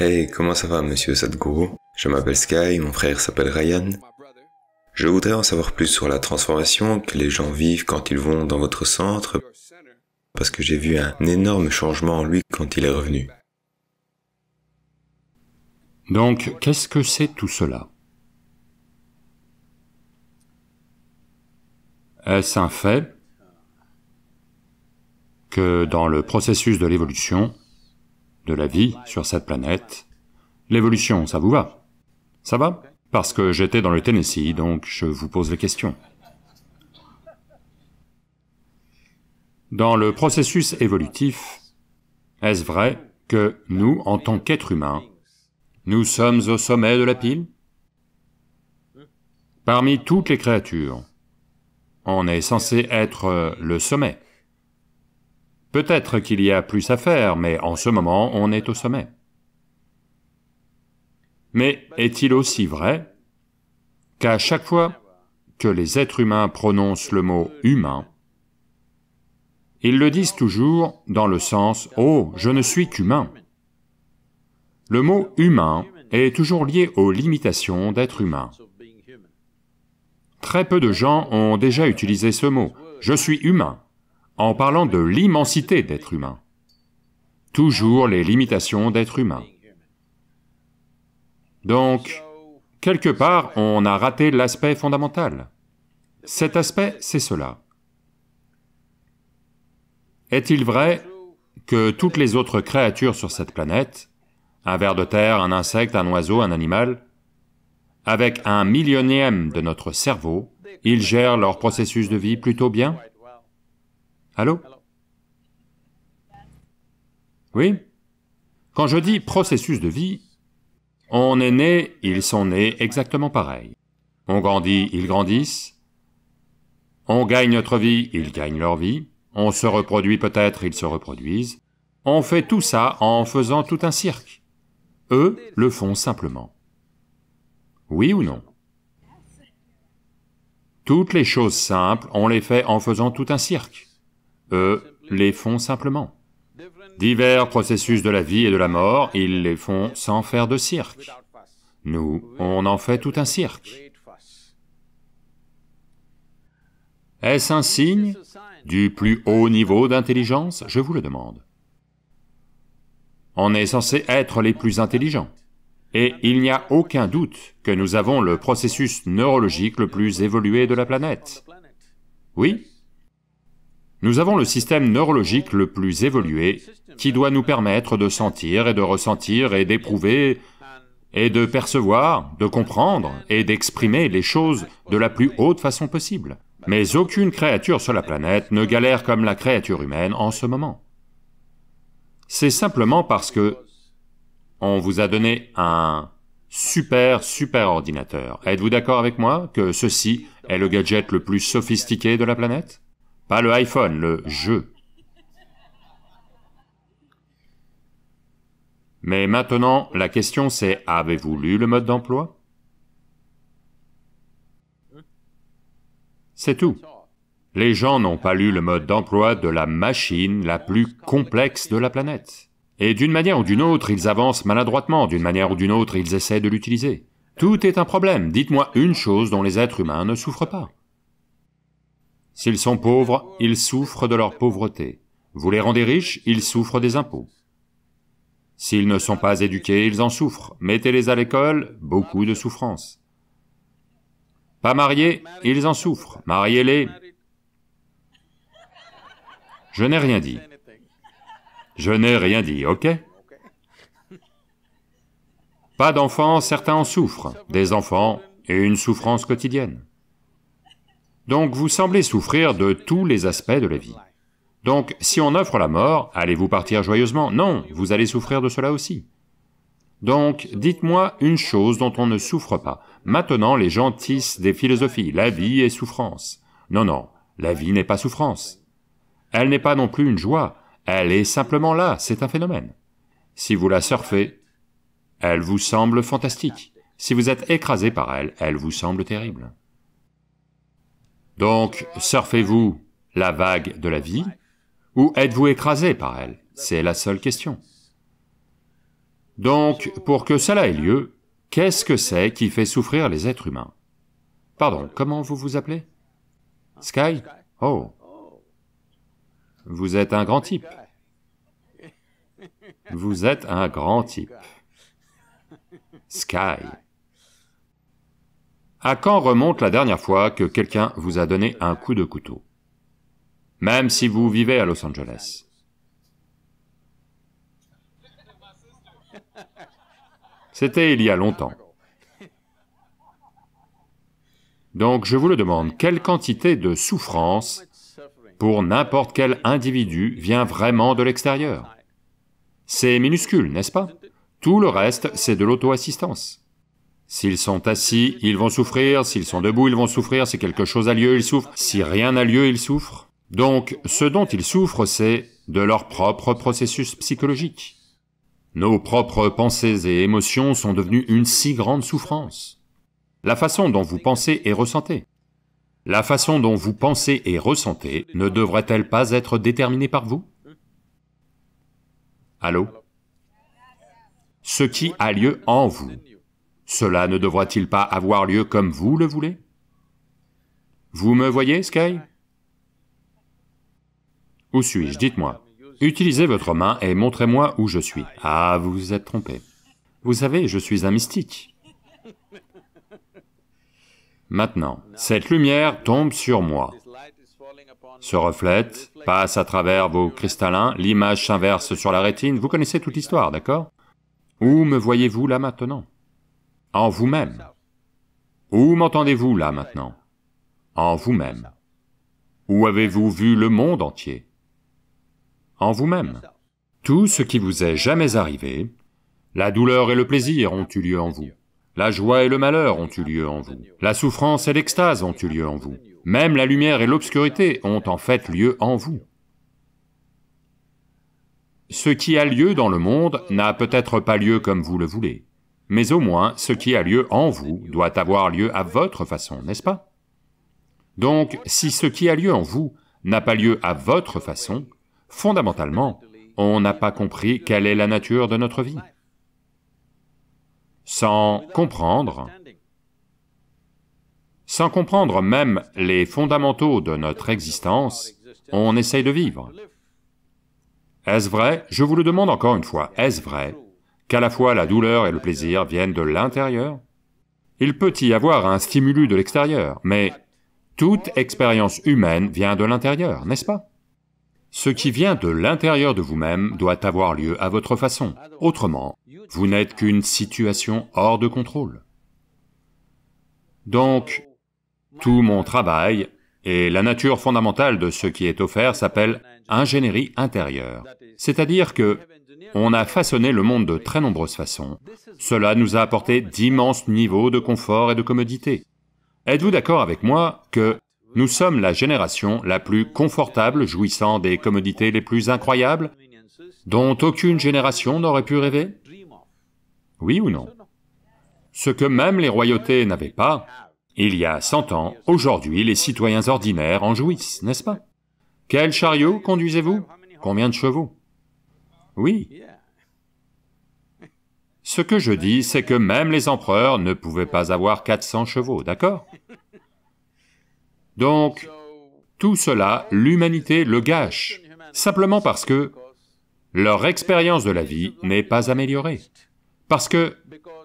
Hey, comment ça va, monsieur Sadhguru Je m'appelle Sky, mon frère s'appelle Ryan. Je voudrais en savoir plus sur la transformation que les gens vivent quand ils vont dans votre centre, parce que j'ai vu un énorme changement en lui quand il est revenu. Donc, qu'est-ce que c'est tout cela Est-ce un fait que dans le processus de l'évolution, de la vie sur cette planète. L'évolution, ça vous va Ça va Parce que j'étais dans le Tennessee, donc je vous pose la question. Dans le processus évolutif, est-ce vrai que nous, en tant qu'êtres humains, nous sommes au sommet de la pile Parmi toutes les créatures, on est censé être le sommet. Peut-être qu'il y a plus à faire, mais en ce moment, on est au sommet. Mais est-il aussi vrai qu'à chaque fois que les êtres humains prononcent le mot « humain », ils le disent toujours dans le sens « Oh, je ne suis qu'humain ». Le mot « humain » est toujours lié aux limitations d'être humain. Très peu de gens ont déjà utilisé ce mot, « je suis humain » en parlant de l'immensité d'être humain. Toujours les limitations d'être humain. Donc, quelque part, on a raté l'aspect fondamental. Cet aspect, c'est cela. Est-il vrai que toutes les autres créatures sur cette planète, un ver de terre, un insecte, un oiseau, un animal, avec un millionième de notre cerveau, ils gèrent leur processus de vie plutôt bien Allô Oui Quand je dis processus de vie, on est né, ils sont nés exactement pareil. On grandit, ils grandissent. On gagne notre vie, ils gagnent leur vie. On se reproduit peut-être, ils se reproduisent. On fait tout ça en faisant tout un cirque. Eux le font simplement. Oui ou non Toutes les choses simples, on les fait en faisant tout un cirque eux les font simplement. Divers processus de la vie et de la mort, ils les font sans faire de cirque. Nous, on en fait tout un cirque. Est-ce un signe du plus haut niveau d'intelligence Je vous le demande. On est censé être les plus intelligents. Et il n'y a aucun doute que nous avons le processus neurologique le plus évolué de la planète. Oui, nous avons le système neurologique le plus évolué qui doit nous permettre de sentir et de ressentir et d'éprouver et de percevoir, de comprendre et d'exprimer les choses de la plus haute façon possible. Mais aucune créature sur la planète ne galère comme la créature humaine en ce moment. C'est simplement parce que on vous a donné un super super ordinateur. Êtes-vous d'accord avec moi que ceci est le gadget le plus sophistiqué de la planète pas le iPhone, le jeu. Mais maintenant, la question c'est avez-vous lu le mode d'emploi C'est tout. Les gens n'ont pas lu le mode d'emploi de la machine la plus complexe de la planète. Et d'une manière ou d'une autre, ils avancent maladroitement, d'une manière ou d'une autre, ils essaient de l'utiliser. Tout est un problème. Dites-moi une chose dont les êtres humains ne souffrent pas. S'ils sont pauvres, ils souffrent de leur pauvreté. Vous les rendez riches, ils souffrent des impôts. S'ils ne sont pas éduqués, ils en souffrent. Mettez-les à l'école, beaucoup de souffrance. Pas mariés, ils en souffrent. Mariez-les. Je n'ai rien dit. Je n'ai rien dit, ok Pas d'enfants, certains en souffrent. Des enfants et une souffrance quotidienne. Donc vous semblez souffrir de tous les aspects de la vie. Donc si on offre la mort, allez-vous partir joyeusement Non, vous allez souffrir de cela aussi. Donc dites-moi une chose dont on ne souffre pas. Maintenant les gens tissent des philosophies, la vie est souffrance. Non, non, la vie n'est pas souffrance. Elle n'est pas non plus une joie, elle est simplement là, c'est un phénomène. Si vous la surfez, elle vous semble fantastique. Si vous êtes écrasé par elle, elle vous semble terrible. Donc, surfez-vous la vague de la vie ou êtes-vous écrasé par elle C'est la seule question. Donc, pour que cela ait lieu, qu'est-ce que c'est qui fait souffrir les êtres humains Pardon, comment vous vous appelez Sky Oh. Vous êtes un grand type. Vous êtes un grand type. Sky. À quand remonte la dernière fois que quelqu'un vous a donné un coup de couteau Même si vous vivez à Los Angeles. C'était il y a longtemps. Donc je vous le demande, quelle quantité de souffrance pour n'importe quel individu vient vraiment de l'extérieur C'est minuscule, n'est-ce pas Tout le reste, c'est de l'auto-assistance. S'ils sont assis, ils vont souffrir, s'ils sont debout, ils vont souffrir, si quelque chose a lieu, ils souffrent, si rien n'a lieu, ils souffrent. Donc, ce dont ils souffrent, c'est de leur propre processus psychologique. Nos propres pensées et émotions sont devenues une si grande souffrance. La façon dont vous pensez et ressentez. La façon dont vous pensez et ressentez ne devrait-elle pas être déterminée par vous Allô Ce qui a lieu en vous cela ne devra-t-il pas avoir lieu comme vous le voulez Vous me voyez, Sky Où suis-je Dites-moi. Utilisez votre main et montrez-moi où je suis. Ah, vous vous êtes trompé. Vous savez, je suis un mystique. Maintenant, cette lumière tombe sur moi, se reflète, passe à travers vos cristallins, l'image s'inverse sur la rétine, vous connaissez toute l'histoire, d'accord Où me voyez-vous là maintenant en vous-même. Où m'entendez-vous là maintenant En vous-même. Où avez-vous vu le monde entier En vous-même. Tout ce qui vous est jamais arrivé, la douleur et le plaisir ont eu lieu en vous. La joie et le malheur ont eu lieu en vous. La souffrance et l'extase ont eu lieu en vous. Même la lumière et l'obscurité ont en fait lieu en vous. Ce qui a lieu dans le monde n'a peut-être pas lieu comme vous le voulez mais au moins ce qui a lieu en vous doit avoir lieu à votre façon, n'est-ce pas Donc, si ce qui a lieu en vous n'a pas lieu à votre façon, fondamentalement, on n'a pas compris quelle est la nature de notre vie. Sans comprendre, sans comprendre même les fondamentaux de notre existence, on essaye de vivre. Est-ce vrai Je vous le demande encore une fois, est-ce vrai qu'à la fois la douleur et le plaisir viennent de l'intérieur Il peut y avoir un stimulus de l'extérieur, mais toute expérience humaine vient de l'intérieur, n'est-ce pas Ce qui vient de l'intérieur de vous-même doit avoir lieu à votre façon. Autrement, vous n'êtes qu'une situation hors de contrôle. Donc, tout mon travail et la nature fondamentale de ce qui est offert s'appelle ingénierie intérieure. C'est-à-dire que on a façonné le monde de très nombreuses façons. Cela nous a apporté d'immenses niveaux de confort et de commodité. Êtes-vous d'accord avec moi que nous sommes la génération la plus confortable jouissant des commodités les plus incroyables dont aucune génération n'aurait pu rêver Oui ou non Ce que même les royautés n'avaient pas, il y a cent ans, aujourd'hui, les citoyens ordinaires en jouissent, n'est-ce pas Quel chariot conduisez-vous Combien de chevaux oui. Ce que je dis, c'est que même les empereurs ne pouvaient pas avoir 400 chevaux, d'accord Donc, tout cela, l'humanité le gâche, simplement parce que leur expérience de la vie n'est pas améliorée, parce que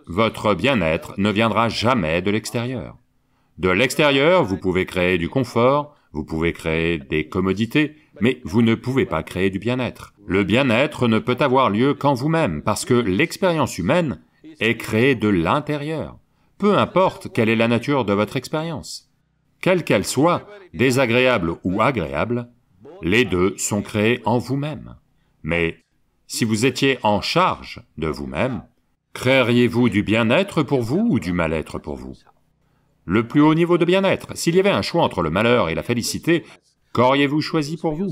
votre bien-être ne viendra jamais de l'extérieur. De l'extérieur, vous pouvez créer du confort, vous pouvez créer des commodités, mais vous ne pouvez pas créer du bien-être. Le bien-être ne peut avoir lieu qu'en vous-même, parce que l'expérience humaine est créée de l'intérieur. Peu importe quelle est la nature de votre expérience. Quelle qu'elle soit, désagréable ou agréable, les deux sont créés en vous-même. Mais si vous étiez en charge de vous-même, créeriez-vous du bien-être pour vous ou du mal-être pour vous le plus haut niveau de bien-être. S'il y avait un choix entre le malheur et la félicité, qu'auriez-vous choisi pour vous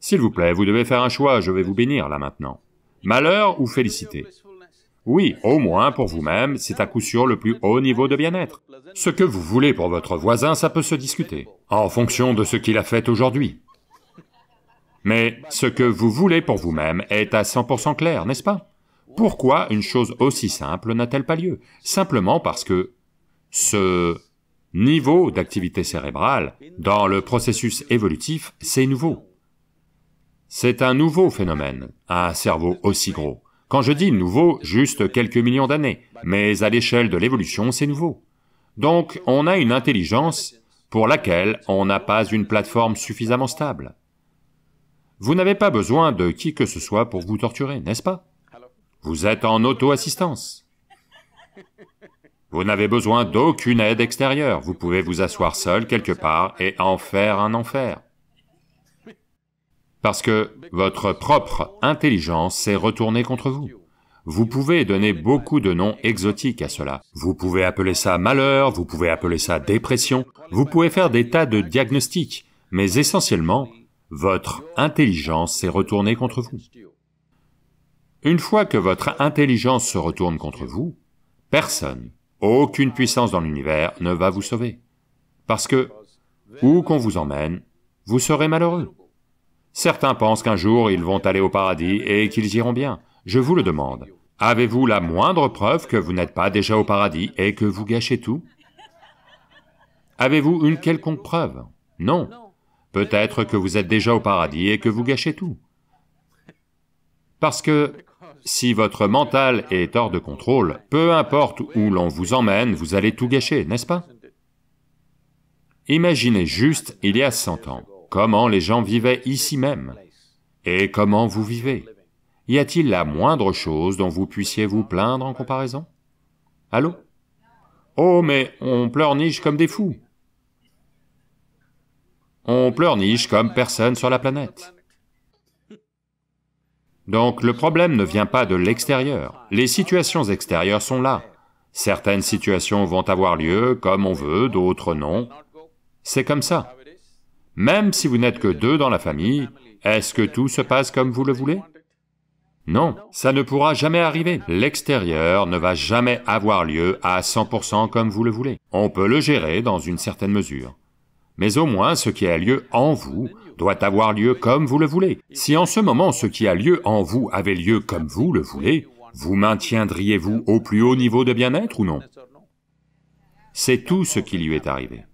S'il vous plaît, vous devez faire un choix, je vais vous bénir là maintenant. Malheur ou félicité Oui, au moins pour vous-même, c'est à coup sûr le plus haut niveau de bien-être. Ce que vous voulez pour votre voisin, ça peut se discuter, en fonction de ce qu'il a fait aujourd'hui. Mais ce que vous voulez pour vous-même est à 100% clair, n'est-ce pas Pourquoi une chose aussi simple n'a-t-elle pas lieu Simplement parce que ce niveau d'activité cérébrale dans le processus évolutif, c'est nouveau. C'est un nouveau phénomène, un cerveau aussi gros. Quand je dis nouveau, juste quelques millions d'années, mais à l'échelle de l'évolution, c'est nouveau. Donc, on a une intelligence pour laquelle on n'a pas une plateforme suffisamment stable. Vous n'avez pas besoin de qui que ce soit pour vous torturer, n'est-ce pas Vous êtes en auto-assistance. Vous n'avez besoin d'aucune aide extérieure. Vous pouvez vous asseoir seul quelque part et en faire un enfer. Parce que votre propre intelligence s'est retournée contre vous. Vous pouvez donner beaucoup de noms exotiques à cela. Vous pouvez appeler ça malheur, vous pouvez appeler ça dépression, vous pouvez faire des tas de diagnostics, mais essentiellement, votre intelligence s'est retournée contre vous. Une fois que votre intelligence se retourne contre vous, personne aucune puissance dans l'univers ne va vous sauver. Parce que, où qu'on vous emmène, vous serez malheureux. Certains pensent qu'un jour ils vont aller au paradis et qu'ils iront bien. Je vous le demande. Avez-vous la moindre preuve que vous n'êtes pas déjà au paradis et que vous gâchez tout Avez-vous une quelconque preuve Non. Peut-être que vous êtes déjà au paradis et que vous gâchez tout. Parce que si votre mental est hors de contrôle, peu importe où l'on vous emmène, vous allez tout gâcher, n'est-ce pas Imaginez juste, il y a 100 ans, comment les gens vivaient ici même, et comment vous vivez. Y a-t-il la moindre chose dont vous puissiez vous plaindre en comparaison Allô Oh, mais on pleurniche comme des fous. On pleurniche comme personne sur la planète. Donc le problème ne vient pas de l'extérieur. Les situations extérieures sont là. Certaines situations vont avoir lieu comme on veut, d'autres non. C'est comme ça. Même si vous n'êtes que deux dans la famille, est-ce que tout se passe comme vous le voulez Non, ça ne pourra jamais arriver. L'extérieur ne va jamais avoir lieu à 100% comme vous le voulez. On peut le gérer dans une certaine mesure. Mais au moins, ce qui a lieu en vous doit avoir lieu comme vous le voulez. Si en ce moment ce qui a lieu en vous avait lieu comme vous le voulez, vous maintiendriez-vous au plus haut niveau de bien-être ou non C'est tout ce qui lui est arrivé.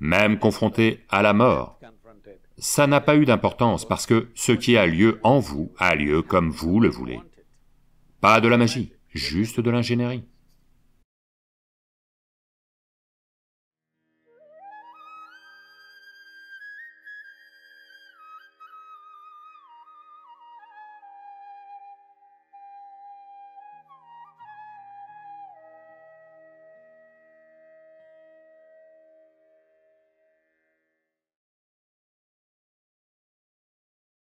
Même confronté à la mort, ça n'a pas eu d'importance parce que ce qui a lieu en vous a lieu comme vous le voulez. Pas de la magie, juste de l'ingénierie.